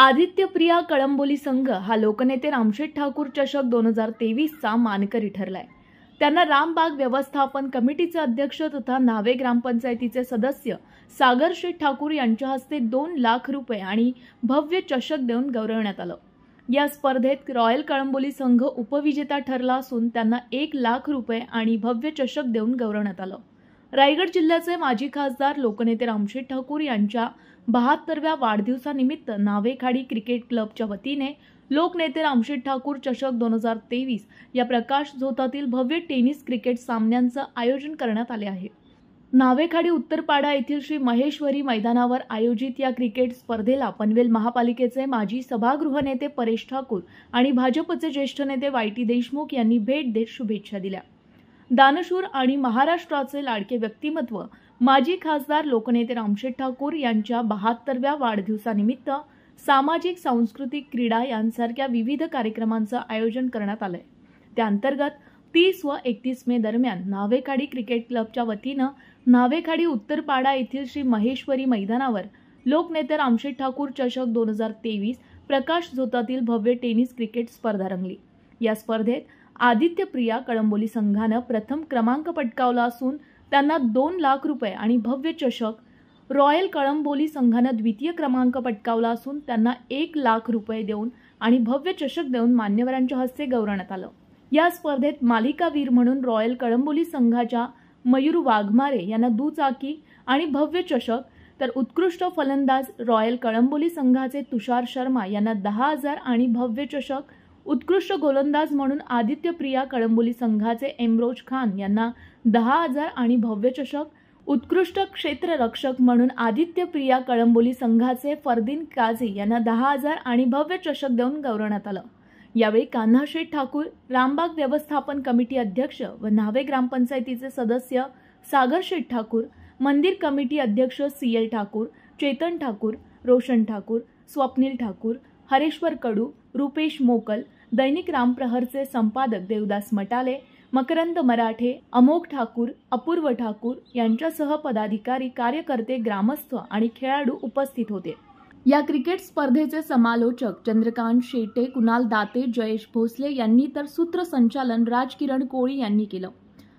आदित्यप्रिया कळंबोली संघ हा लोकनेते रामशेठ ठाकूर चषक दोन हजार तेवीसचा मानकरी ठरलाय त्यांना रामबाग व्यवस्थापन कमिटीचे अध्यक्ष तथा नावे ग्रामपंचायतीचे सदस्य सागर शेठ ठाकूर यांच्या हस्ते दोन लाख रुपये आणि भव्य चषक देऊन गौरवण्यात आलं या स्पर्धेत रॉयल कळंबोली संघ उपविजेता ठरला असून त्यांना एक लाख रुपये आणि भव्य चषक देऊन गौरवण्यात आलं रायगड जिल्ह्याचे माजी खासदार लोकनेते रामशेठ ठाकूर यांच्या बहात्तरव्या वाढदिवसानिमित्त नावेखाडी क्रिकेट क्लबच्या वतीने लोकनेते रामशेठ ठाकूर चषक दोन हजार तेवीस या प्रकाश झोतातील भव्य टेनिस क्रिकेट सामन्यांचं आयोजन करण्यात आले आहे नावेखाडी उत्तरपाडा येथील श्री महेश्वरी मैदानावर आयोजित या क्रिकेट स्पर्धेला पनवेल महापालिकेचे माजी सभागृह नेते परेश ठाकूर आणि भाजपचे ज्येष्ठ नेते वाय टी देशमुख यांनी भेट देत शुभेच्छा दिल्या दानशूर आणि महाराष्ट्राचे लाडके व्यक्तिमत्व माजी खासदार लोकनेते रामशेठ ठाकूर यांच्या बहात्तरव्या वाढदिवसानिमित्त सामाजिक सांस्कृतिक क्रीडा यांसारख्या विविध कार्यक्रमांचं आयोजन करण्यात आलंय त्याअंतर्गत तीस व एकतीस मे दरम्यान नावेखाडी क्रिकेट क्लबच्या वतीनं नावेखाडी उत्तरपाडा येथील श्री महेश्वरी मैदानावर लोकनेते रामशेठ ठाकूर चषक दोन हजार तेवीस प्रकाश झोतातील भव्य टेनिस क्रिकेट स्पर्धा रंगली या स्पर्धेत आदित्यप्रिया कळंबोली संघानं प्रथम क्रमांक पटकावला असून त्यांना दोन लाख रुपये आणि भव्य चषक रॉयल कळंबोली संघानं द्वितीय क्रमांक पटकावला असून त्यांना एक लाख रुपये देऊन आणि भव्य चषक देऊन मान्यवरांच्या हस्ते गौरवण्यात आलं या स्पर्धेत मालिकावीर म्हणून रॉयल कळंबोली संघाच्या मयूर वाघमारे यांना दुचाकी आणि भव्य चषक तर उत्कृष्ट फलंदाज रॉयल कळंबोली संघाचे तुषार शर्मा यांना दहा हजार आणि भव्य चषक उत्कृष्ट गोलंदाज म्हणून आदित्य प्रिया कळंबोली संघाचे एमरोज खान यांना दहा हजार आणि भव्य चषक उत्कृष्ट क्षेत्ररक्षक म्हणून आदित्य प्रिया कळंबोली संघाचे फरदीन काझी यांना दहा हजार आणि भव्य चषक देऊन गौरवण्यात आलं यावेळी शेठ ठाकूर रामबाग व्यवस्थापन कमिटी अध्यक्ष व न्हावे ग्रामपंचायतीचे सदस्य सागर शेठ ठाकूर मंदिर कमिटी अध्यक्ष सी एल ठाकूर चेतन ठाकूर रोशन ठाकूर स्वप्नील ठाकूर हरेश्वर कडू रुपेश मोकल दैनिक रामप्रहरचे संपादक देवदास मटाले मकरंद मराठे अमोघ ठाकूर अपूर्व ठाकूर यांच्यासह पदाधिकारी कार्यकर्ते ग्रामस्थ आणि खेळाडू उपस्थित होते या क्रिकेट स्पर्धेचे समालोचक चंद्रकांत शेटे कुणाल दाते जयेश भोसले यांनी तर सूत्रसंचालन राजकिरण कोळी यांनी केलं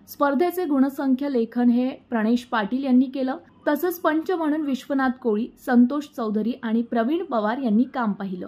स्पर्धेचे गुणसंख्य लेखन हे प्रणेश पाटील यांनी केलं तसंच पंच म्हणून विश्वनाथ कोळी संतोष चौधरी आणि प्रवीण पवार यांनी काम पाहिलं